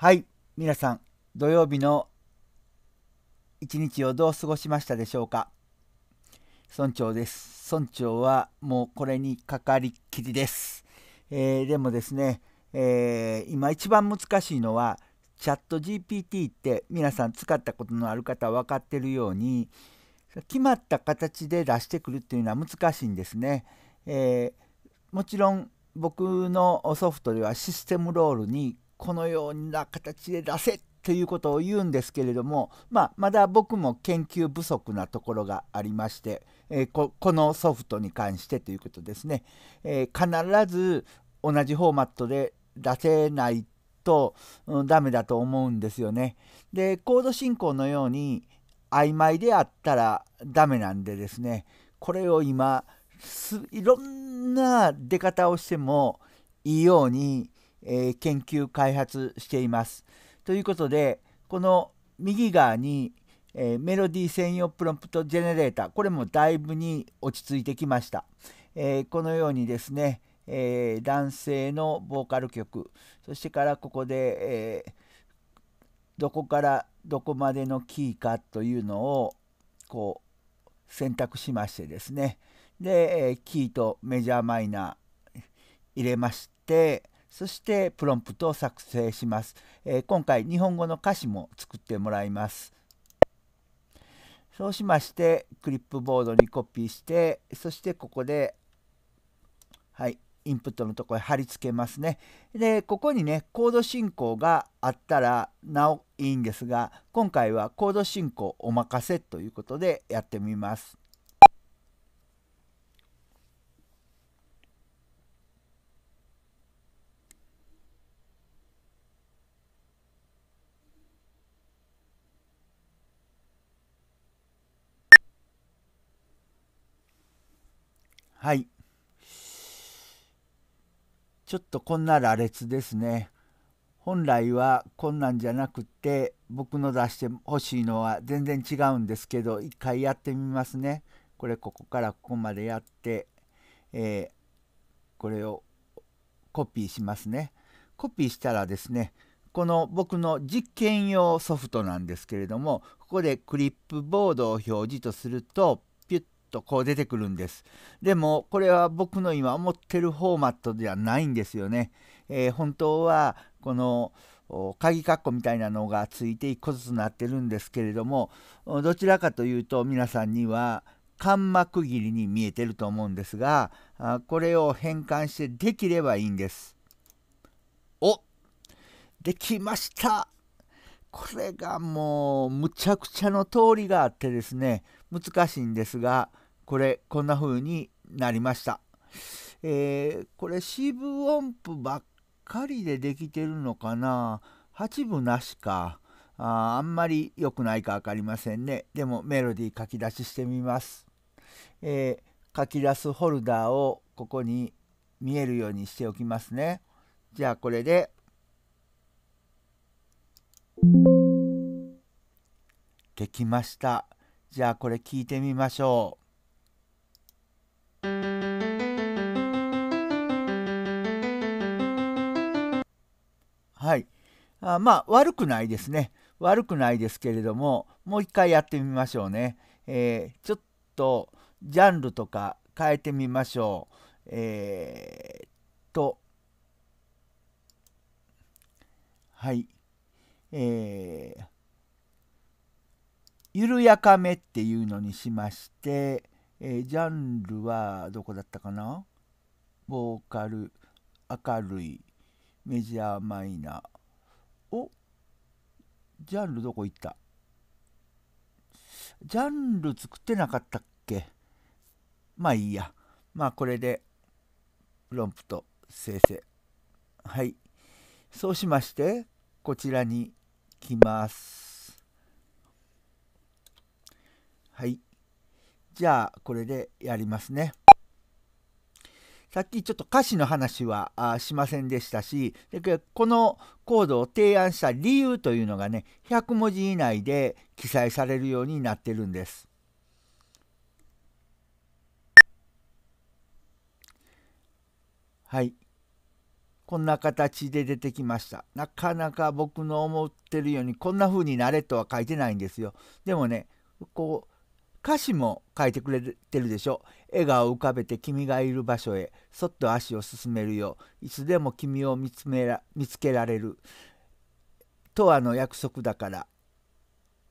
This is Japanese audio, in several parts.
はい皆さん土曜日の一日をどう過ごしましたでしょうか村長です村長はもうこれにかかりっきりです、えー、でもですね、えー、今一番難しいのはチャット GPT って皆さん使ったことのある方は分かってるように決まった形で出してくるっていうのは難しいんですね、えー、もちろん僕のソフトではシステムロールにこのような形で出せということを言うんですけれども、まあ、まだ僕も研究不足なところがありまして、えー、ここのソフトに関してということですね、えー、必ず同じフォーマットで出せないと、うん、ダメだと思うんですよね。でコード進行のように曖昧であったらダメなんでですねこれを今いろんな出方をしてもいいようにえー、研究開発しています。ということでこの右側に、えー、メロディー専用プロンプトジェネレーターこれもだいぶに落ち着いてきました。えー、このようにですね、えー、男性のボーカル曲そしてからここで、えどこからどこまでのキーかというのをこう選択しましてですねで、えキーとメジャーマイナー入れまして、そしてプロンプトを作成します、えー、今回日本語の歌詞も作ってもらいますそうしましてクリップボードにコピーしてそしてここではいインプットのところ貼り付けますね。でここにねコード進行があったらなおいいんですが今回はコード進行お任せということでやってみます。はいちょっとこんな羅列ですね本来はこんなんじゃなくって僕の出してほしいのは全然違うんですけど一回やってみますねこれここからここまでやって、えー、これをコピーしますねコピーしたらですねこの僕の実験用ソフトなんですけれどもここでクリップボードを表示とするととこう出てくるんです。でもこれは僕の今思ってるフォーマットではないんですよね。えー、本当はこの鍵括弧みたいなのがついて1個ずつなってるんですけれどもどちらかというと皆さんには間膜切りに見えてると思うんですがこれを変換してできればいいんです。おできましたこれがもうむちゃくちゃの通りがあってですね難しいんですがこれこんな風になりました。えー、これ四分音符ばっかりでできてるのかな八分なしかああんまり良くないか分かりませんねでもメロディー書き出ししてみます、えー、書き出すホルダーをここに見えるようにしておきますねじゃあこれでできましたじゃあこれ聞いてみましょうはい。あまあ、悪くないですね。悪くないですけれども、もう一回やってみましょうね。えー、ちょっと、ジャンルとか変えてみましょう。えー、と、はい。えー、緩やかめっていうのにしまして、えー、ジャンルはどこだったかなボーカル、明るい、メジャーマイナーをジャンルどこ行ったジャンル作ってなかったっけまあいいや。まあこれで、プロンプト生成。はい。そうしまして、こちらに来ます。はい。じゃあ、これでやりますね。さっきちょっと歌詞の話はあしませんでしたしでこのコードを提案した理由というのがね100文字以内で記載されるようになってるんです。はいこんな形で出てきましたなかなか僕の思ってるようにこんな風になれとは書いてないんですよでもねこ歌詞も書いてくれてるでしょ笑顔を浮かべて君がいる場所へそっと足を進めるよいつでも君を見つめら見つけられるとはの約束だから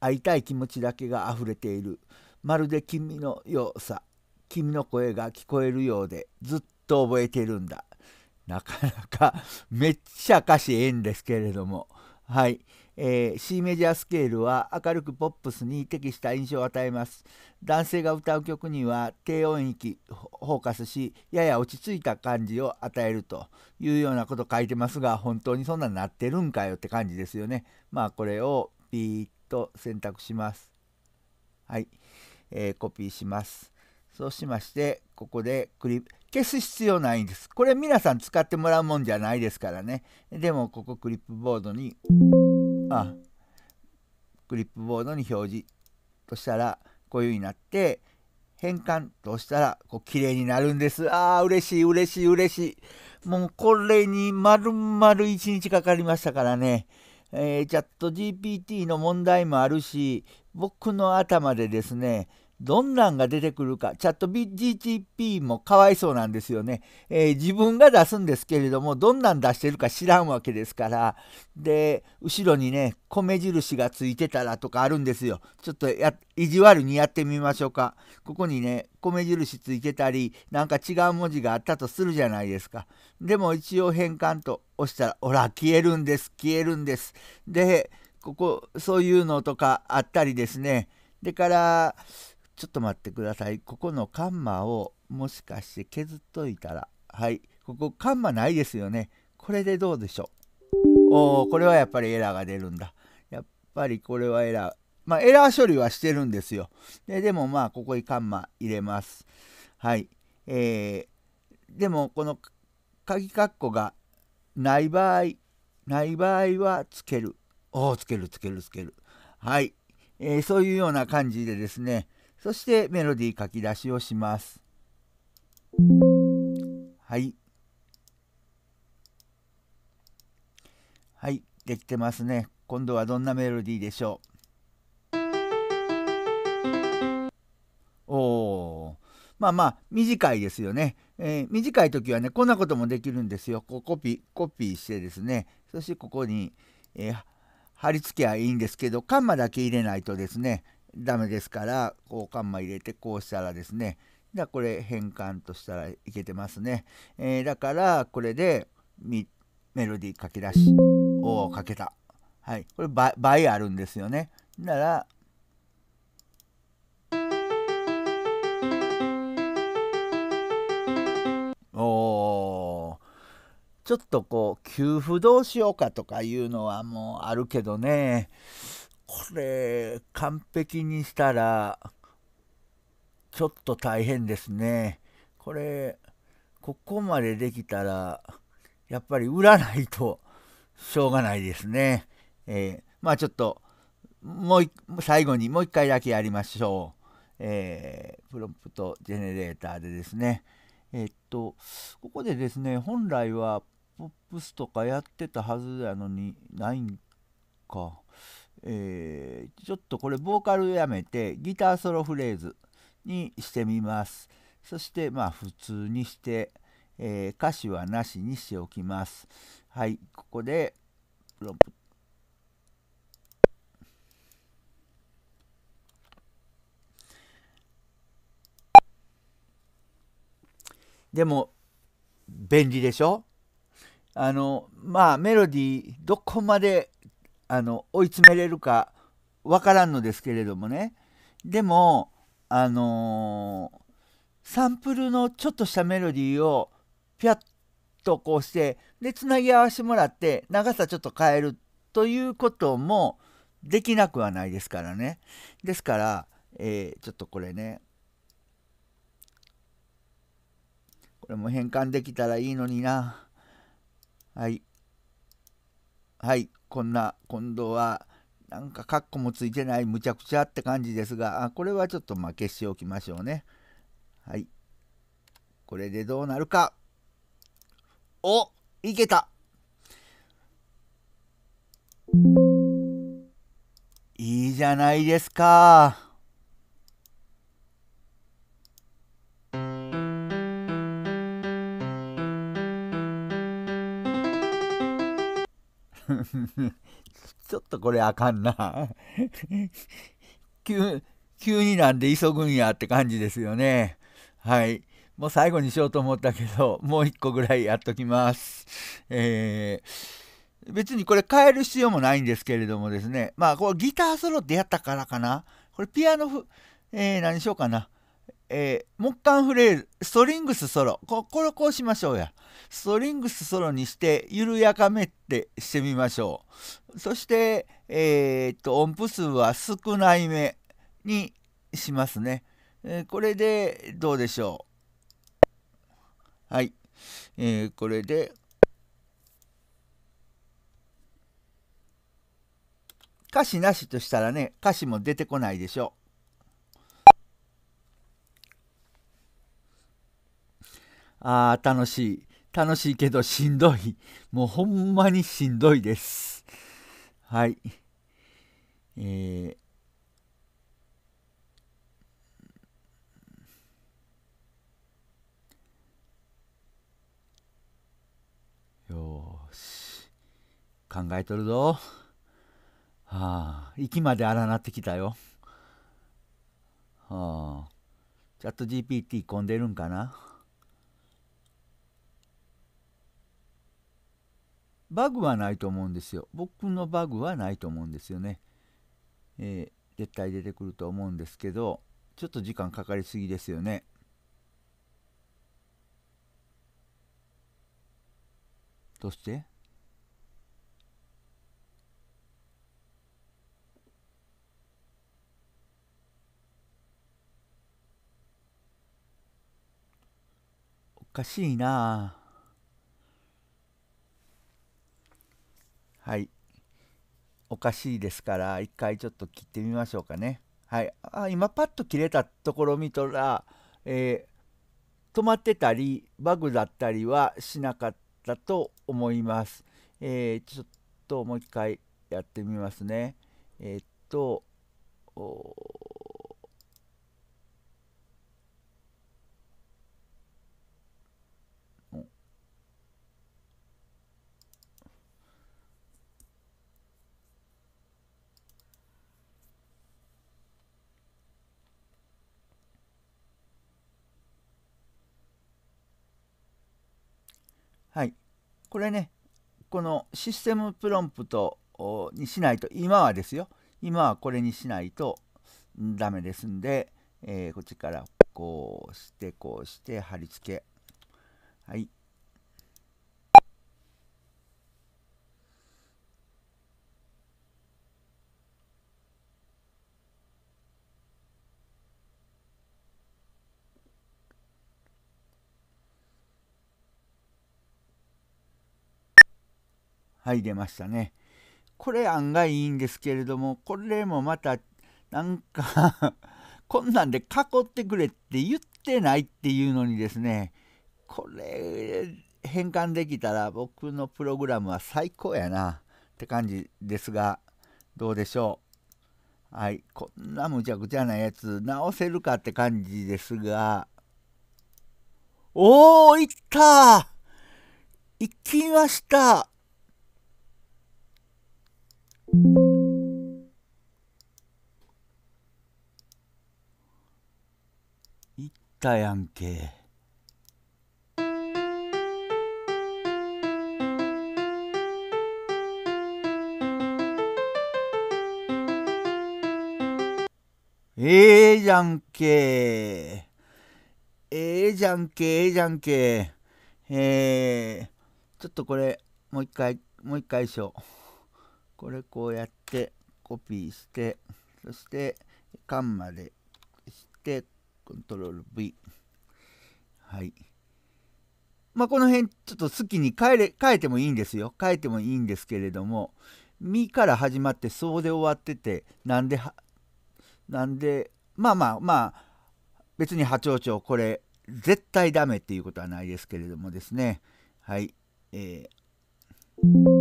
会いたい気持ちだけが溢れているまるで君のよさ君の声が聞こえるようでずっと覚えてるんだなかなかめっちゃ歌詞ええんですけれどもはいえー、C メジャースケールは明るくポップスに適した印象を与えます男性が歌う曲には低音域フォーカスしやや落ち着いた感じを与えるというようなこと書いてますが本当にそんなになってるんかよって感じですよねまあこれをピーッと選択しますはい、えー、コピーしますそうしましてここでクリップ消す必要ないんですこれ皆さん使ってもらうもんじゃないですからねでもここクリップボードにあクリップボードに表示としたらこういう風になって変換としたらこう綺麗になるんです。ああ嬉しい嬉しい嬉しい。もうこれに丸々1日かかりましたからね。えー、チャット GPT の問題もあるし僕の頭でですねどんなんが出てくるか、チャット GTP もかわいそうなんですよね、えー、自分が出すんですけれども、どんなん出してるか知らんわけですから、で、後ろにね、米印がついてたらとかあるんですよ。ちょっとや、意地悪にやってみましょうか。ここにね、米印ついてたり、なんか違う文字があったとするじゃないですか。でも一応変換と押したら、ほら、消えるんです、消えるんです。で、ここ、そういうのとかあったりですね。でから、ちょっと待ってください。ここのカンマをもしかして削っといたら、はい、ここカンマないですよね。これでどうでしょう。おお、これはやっぱりエラーが出るんだ。やっぱりこれはエラー。まあエラー処理はしてるんですよ。ででもまあここにカンマ入れます。はい。えー、でもこの鍵括弧がない場合、ない場合はつける。おお、つけるつけるつける。はい。えー、そういうような感じでですね、そしてメロディー書き出しをします。はい。はい、できてますね。今度はどんなメロディーでしょうおお。まあまあ短いですよね、えー、短い時はねこんなこともできるんですよこうコピーコピーしてですねそしてここに、えー、貼り付けはいいんですけどカンマだけ入れないとですね、ダメですからこうカンマ入れてこうしたらですねじゃこれ変換としたらいけてますね、えー、だからこれでメロディー書き出しをかけたはいこれ倍あるんですよねならおちょっとこう給付どうしようかとかいうのはもうあるけどねこれ、完璧にしたら、ちょっと大変ですね。これ、ここまでできたら、やっぱり売らないとしょうがないですね。えー、まあちょっと、もう最後にもう一回だけやりましょう。えー、プロンプトジェネレーターでですね。えー、っと、ここでですね、本来はポップスとかやってたはずやのに、ないんか。えー、ちょっとこれボーカルやめてギターソロフレーズにしてみますそしてまあ普通にして、えー、歌詞はなしにしておきますはいここでプロンプでも便利でしょあのまあメロディーどこまであの追い詰めれるか分からんのですけれどもねでもあのー、サンプルのちょっとしたメロディーをピャッとこうしてでつなぎ合わせてもらって長さちょっと変えるということもできなくはないですからねですから、えー、ちょっとこれねこれも変換できたらいいのになはいはいこんな今度はなんかカッコもついてないむちゃくちゃって感じですがあこれはちょっとまあ消しておきましょうねはいこれでどうなるかおいけたいいじゃないですか。ちょっとこれあかんな。急、急になんで急ぐんやって感じですよね。はい。もう最後にしようと思ったけど、もう一個ぐらいやっときます。えー、別にこれ変える必要もないんですけれどもですね。まあ、これギターソロってやったからかな。これピアノ、えー、何しようかな。えー、木管フレール、ストリングスソロ。こ、これこうしましょうや。ストリングスソロにして、緩やかめってしてみましょう。そして、えー、っと、音符数は少ないめにしますね。えー、これでどうでしょう。はい。えこれで、歌詞なしとしたらね、歌詞も出てこないでしょう。あ楽しい楽しいけどしんどいもうほんまにしんどいですはいえー、よし考えとるぞはあ息まで荒なってきたよはあチャット GPT 混んでるんかなバグはないと思うんですよ。僕のバグはないと思うんですよね。えー、絶対出てくると思うんですけど、ちょっと時間かかりすぎですよね。どうしておかしいなあ。はいおかしいですから一回ちょっと切ってみましょうかねはいあ今パッと切れたところを見たら、えー、止まってたりバグだったりはしなかったと思いますえー、ちょっともう一回やってみますねえー、っとはい、これねこのシステムプロンプトにしないと今はですよ今はこれにしないとダメですんで、えー、こっちからこうしてこうして貼り付けはいはい出ましたねこれ案外いいんですけれどもこれもまたなんか こんなんで囲ってくれって言ってないっていうのにですねこれ変換できたら僕のプログラムは最高やなって感じですがどうでしょうはいこんなむちゃくちゃなやつ直せるかって感じですがおーいった行きましたたやんけ。ええー、じゃんけええー、じゃんけええー、じゃんけえー、ちょっとこれもう一回もう一回しようこれこうやってコピーしてそしてカンまでしてコントロール V。はい。まあ、この辺、ちょっと好きに変えれ、変えてもいいんですよ。変えてもいいんですけれども、みから始まって、そうで終わってて、なんで、なんで、まあまあまあ、別に波長長、これ、絶対ダメっていうことはないですけれどもですね。はい。えー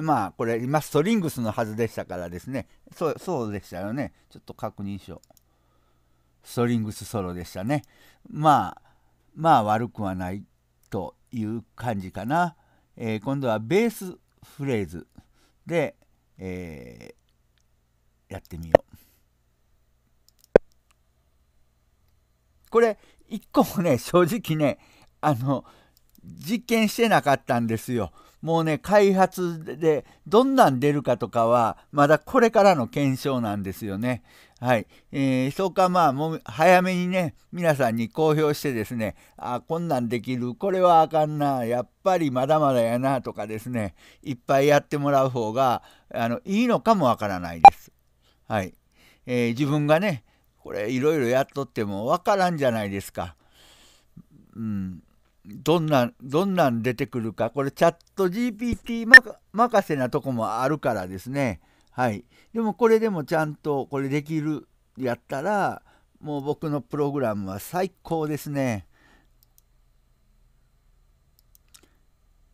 まあ、これ、今、ストリングスのはずでしたからですね。そう、そうでしたよね。ちょっと確認しよう。ストリングスソロでしたね。まあ、まあ、悪くはないという感じかな。えー、今度はベースフレーズで、えー、やってみよう。これ、一個もね、正直ね、あの、実験してなかったんですよ。もうね、開発でどんなん出るかとかは、まだこれからの検証なんですよね。はい。えー、そうか、まあ、もう早めにね、皆さんに公表してですね、あ、こんなんできる、これはあかんな、やっぱりまだまだやなとかですね、いっぱいやってもらう方が、あの、いいのかもわからないです。はい。えー、自分がね、これいろいろやっとってもわからんじゃないですか。うん。どんなどんなん出てくるかこれチャット GPT 任せなとこもあるからですねはいでもこれでもちゃんとこれできるやったらもう僕のプログラムは最高ですね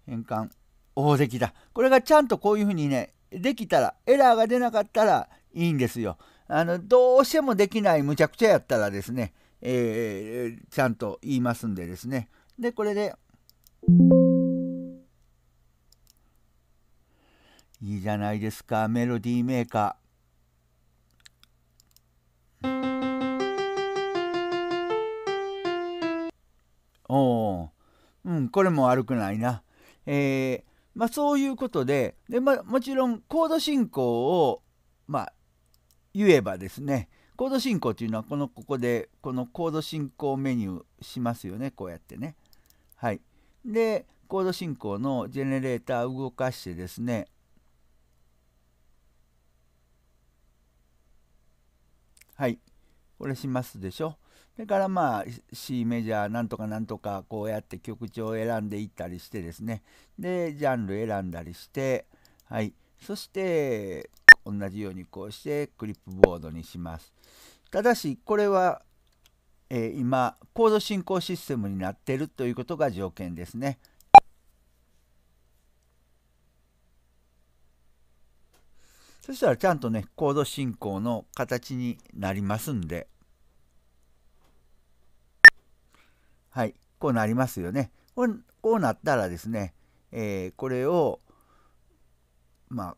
変換おできたこれがちゃんとこういうふうにねできたらエラーが出なかったらいいんですよあのどうしてもできないむちゃくちゃやったらですね、えー、ちゃんと言いますんでですねで、これで、いいじゃないですか、メロディーメーカー。おうん、これも悪くないな。えー、まあそういうことで、でまあ、もちろんコード進行を、まあ、言えばですね、コード進行というのはこのここでこのコード進行メニューしますよね、こうやってね。はい。で、コード進行のジェネレーターを動かしてですね、はい。これしますでしょ。それからまあ C メジャーなんとかなんとかこうやって曲調を選んでいったりしてですね。で、ジャンル選んだりして、はい。そして、同じようにこうしてクリップボードにします。ただし、これはえー、今コード進行システムになっているということが条件ですね。そしたらちゃんとねコード進行の形になりますんではいこうなりますよね。これこうなったらですね、えー、これをまあ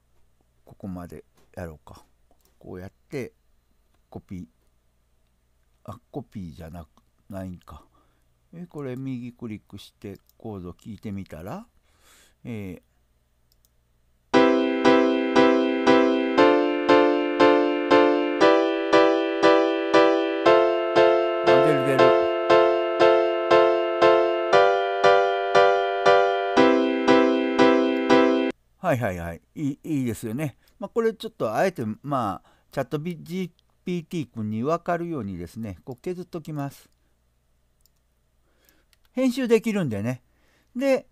ここまでやろうかこうやってコピー。あコピーじゃなくないんかえこれ右クリックしてコード聞いてみたら、えーはいはいはい。いいいいですよね。まあ、これちょっとあえて、まあ、チャット GT PT 君に分かるようにですねこう削っときます編集できるんでねで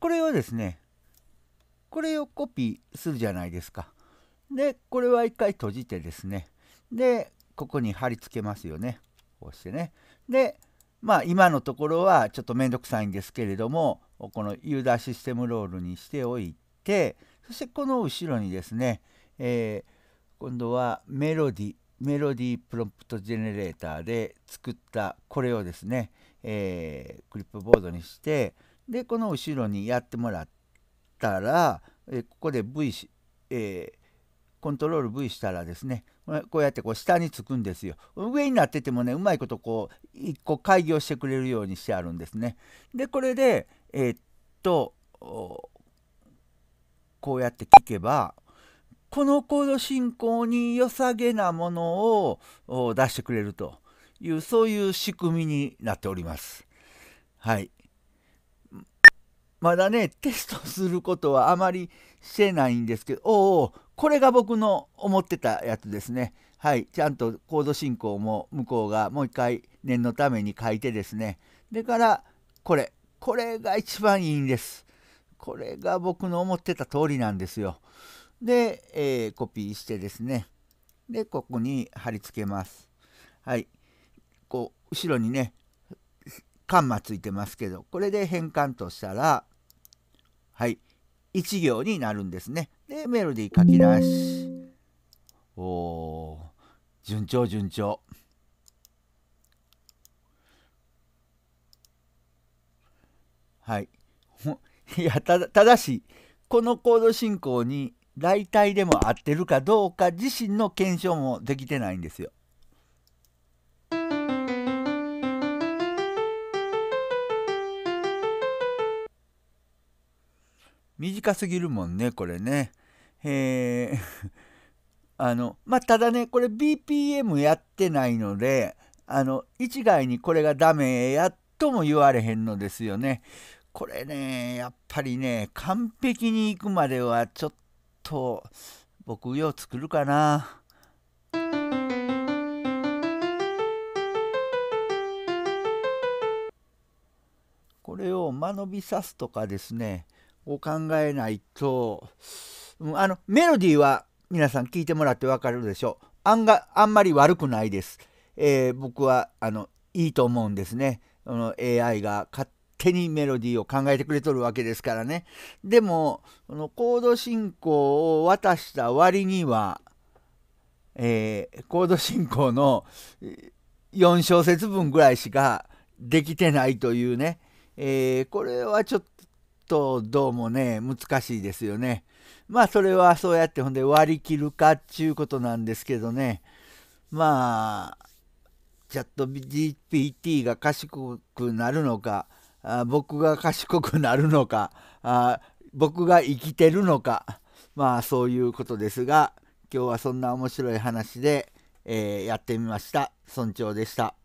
これをですねこれをコピーするじゃないですかでこれは一回閉じてですねでここに貼り付けますよねこうしてねでまあ今のところはちょっとめんどくさいんですけれどもこのユーザーシステムロールにしておいてそしてこの後ろにですね、えー、今度はメロディメロディープロンプトジェネレーターで作ったこれをですね、えー、クリップボードにしてでこの後ろにやってもらったら、えー、ここで V し、えー、コントロール V したらですねこうやってこう下につくんですよ上になっててもねうまいことこう一個開業してくれるようにしてあるんですねでこれでえー、っとこうやって聞けばこのコード進行に良さげなものを出してくれるというそういう仕組みになっております。はい。まだねテストすることはあまりしてないんですけどおおこれが僕の思ってたやつですね。はい、ちゃんとコード進行も向こうがもう一回念のために書いてですね。でからこれこれが一番いいんです。これが僕の思ってた通りなんですよ。で、えー、コピーしてですね、で、ここに貼り付けます。はい。こう、後ろにね、カンマついてますけど、これで変換としたら、はい、1行になるんですね。で、メロディー書き出し。おー、順調順調。はい。いや、ただ、ただし、このコード進行に大体でも合ってるかどうか自身の検証もできてないんですよ。短すぎるもんねこれね。えー あのまあ、ただねこれ BPM やってないのであの一概にこれがダメやとも言われへんのですよね。これねやっぱりね完璧にいくまではちょっとと僕よう作るかな。これを間延びさすとかですねを考えないと、うん、あのメロディーは皆さん聞いてもらってわかるでしょうあんがあんまり悪くないです、えー、僕はあのいいと思うんですねあの AI が勝手にメロディーを考えてくれとるわけですからね。でも、このコード進行を渡した割には、えー、コード進行の4小節分ぐらいしかできてないというね、えー、これはちょっとどうもね、難しいですよね。まあ、それはそうやってほんで割り切るかっちゅうことなんですけどね。まあ、チャット GPT が賢くなるのか、あ僕が賢くなるのかあ僕が生きてるのかまあそういうことですが今日はそんな面白い話で、えー、やってみました村長でした。